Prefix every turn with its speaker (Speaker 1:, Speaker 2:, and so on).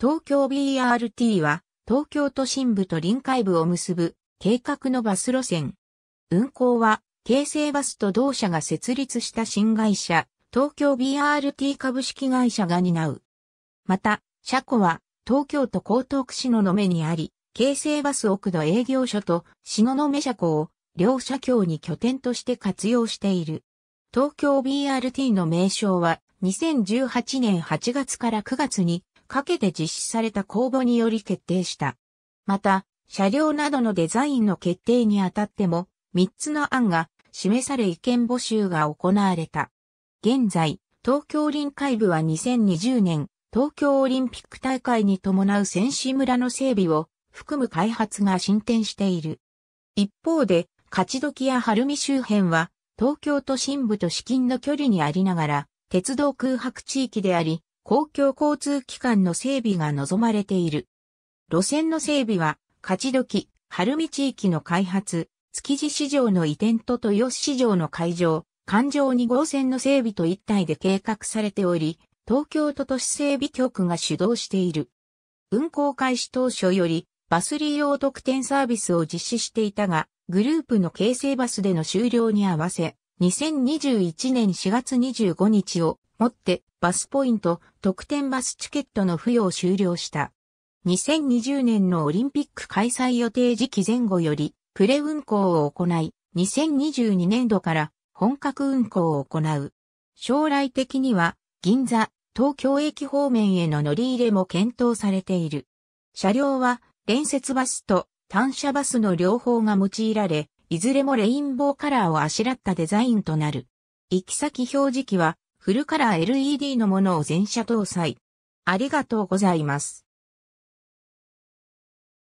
Speaker 1: 東
Speaker 2: 京 BRT は東京都心部と臨海部を結ぶ計画のバス路線。運行は京成バスと同社が設立した新会社東京 BRT 株式会社が担う。また、車庫は東京都江東区篠の目にあり、京成バス奥の営業所と篠の目車庫を両社協に拠点として活用している。東京 BRT の名称は2018年8月から9月にかけて実施された公募により決定した。また、車両などのデザインの決定にあたっても、3つの案が示され意見募集が行われた。現在、東京臨海部は2020年、東京オリンピック大会に伴う選手村の整備を含む開発が進展している。一方で、勝時や晴海周辺は、東京都心部と資金の距離にありながら、鉄道空白地域であり、公共交通機関の整備が望まれている。路線の整備は、勝時、晴海地域の開発、築地市場の移転と豊洲市場の会場、環状2号線の整備と一体で計画されており、東京都都市整備局が主導している。運行開始当初より、バス利用特典サービスを実施していたが、グループの京成バスでの終了に合わせ、2021年4月25日をもってバスポイント、特典バスチケットの付与を終了した。2020年のオリンピック開催予定時期前後より、プレ運行を行い、2022年度から本格運行を行う。将来的には、銀座、東京駅方面への乗り入れも検討されている。車両は、連接バスと単車バスの両方が用いられ、いずれもレインボーカラーをあしらったデザインとなる。行き先表示器はフルカラー LED のものを全車搭載。ありがとうございます。